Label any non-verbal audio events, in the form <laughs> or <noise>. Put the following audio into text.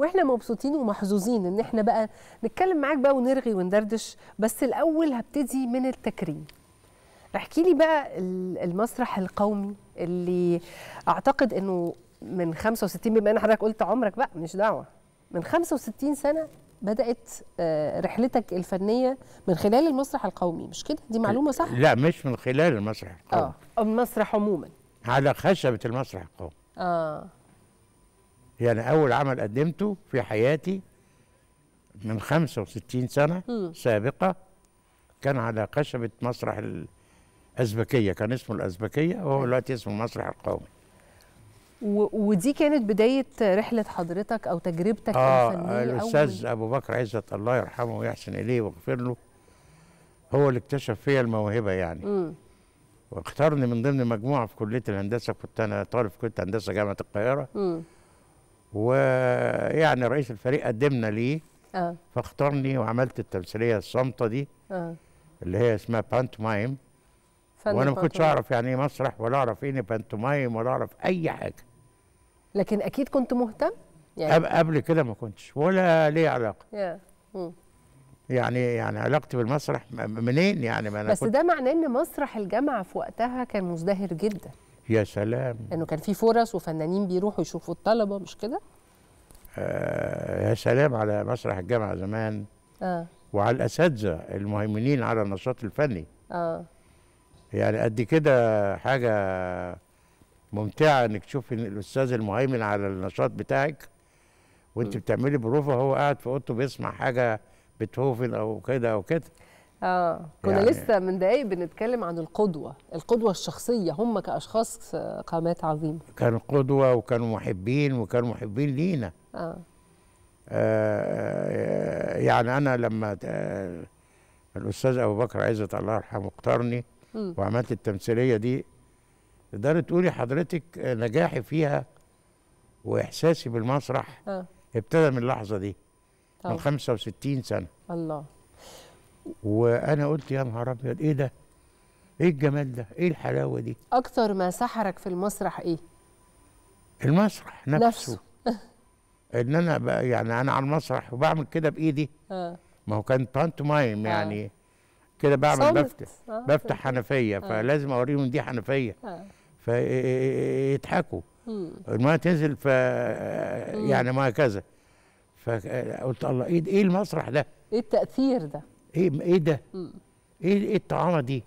واحنا مبسوطين ومحظوظين ان احنا بقى نتكلم معاك بقى ونرغي وندردش بس الاول هبتدي من التكريم احكي لي بقى المسرح القومي اللي اعتقد انه من 65 بما ان حضرتك قلت عمرك بقى مش دعوه من 65 سنه بدات آه، رحلتك الفنيه من خلال المسرح القومي مش كده دي معلومه صح لا مش من خلال المسرح القومي اه المسرح عموما على خشبه المسرح القومي اه يعني أول عمل قدمته في حياتي من 65 سنة سابقة كان على خشبة مسرح الأزبكية كان اسمه الأزبكية وهو دلوقتي اسمه المسرح القومي ودي كانت بداية رحلة حضرتك أو تجربتك آه الفنية الأستاذ أبو بكر عزت الله يرحمه ويحسن إليه ويغفر له هو اللي اكتشف فيا الموهبة يعني م. واختارني من ضمن مجموعة في كلية الهندسة كنت أنا طالب في كلية هندسة جامعة القاهرة م. ويعني رئيس الفريق قدمنا ليه اه فاختارني وعملت التمثيليه الصامته دي اه اللي هي اسمها بانتومايم وانا ما كنتش اعرف يعني ايه مسرح ولا اعرف ايه بانتومايم ولا اعرف اي حاجه لكن اكيد كنت مهتم يعني قبل كده ما كنتش ولا ليه علاقه يعني يعني علاقتي بالمسرح منين يعني ما أنا بس ده معناه ان مسرح الجامعه في وقتها كان مزدهر جدا يا سلام انه كان في فرص وفنانين بيروحوا يشوفوا الطلبه مش كده آه يا سلام على مسرح الجامعه زمان آه. وعلى الاساتذه المهيمنين على النشاط الفني اه يعني قد كده حاجه ممتعه انك تشوف ان الاستاذ المهيمن على النشاط بتاعك وانت بتعملي بروفه هو قاعد في اوضته بيسمع حاجه بيتهوفن او كده او كده اه كنا يعني لسه من دقايق بنتكلم عن القدوه القدوه الشخصيه هم كاشخاص آه، قامات عظيمه كانوا قدوه وكانوا محبين وكانوا محبين لينا آه. آه يعني انا لما الاستاذ ابو بكر عزت الله يرحمه اختارني وعملت التمثيليه دي تقدري تقولي حضرتك نجاحي فيها واحساسي بالمسرح آه. ابتدى من اللحظه دي طبعا. من 65 سنه الله وانا قلت يا نهار ابيض ايه ده؟ ايه الجمال ده؟ ايه الحلاوه دي؟ اكتر ما سحرك في المسرح ايه؟ المسرح نفسه, نفسه. <laughs> ان انا بقى يعني انا على المسرح وبعمل كده بايدي آه. ما هو كان بانتومايم آه. مايم يعني آه. كده بعمل آه. بفتح آه. بفتح حنفيه آه. فلازم اوريهم دي حنفيه آه. فيضحكوا المايه تنزل ف يعني ما كذا فقلت الله إيه, ايه المسرح ده؟ ايه التاثير ده؟ ايه ايه ده؟ ايه ايه الطعامه دي؟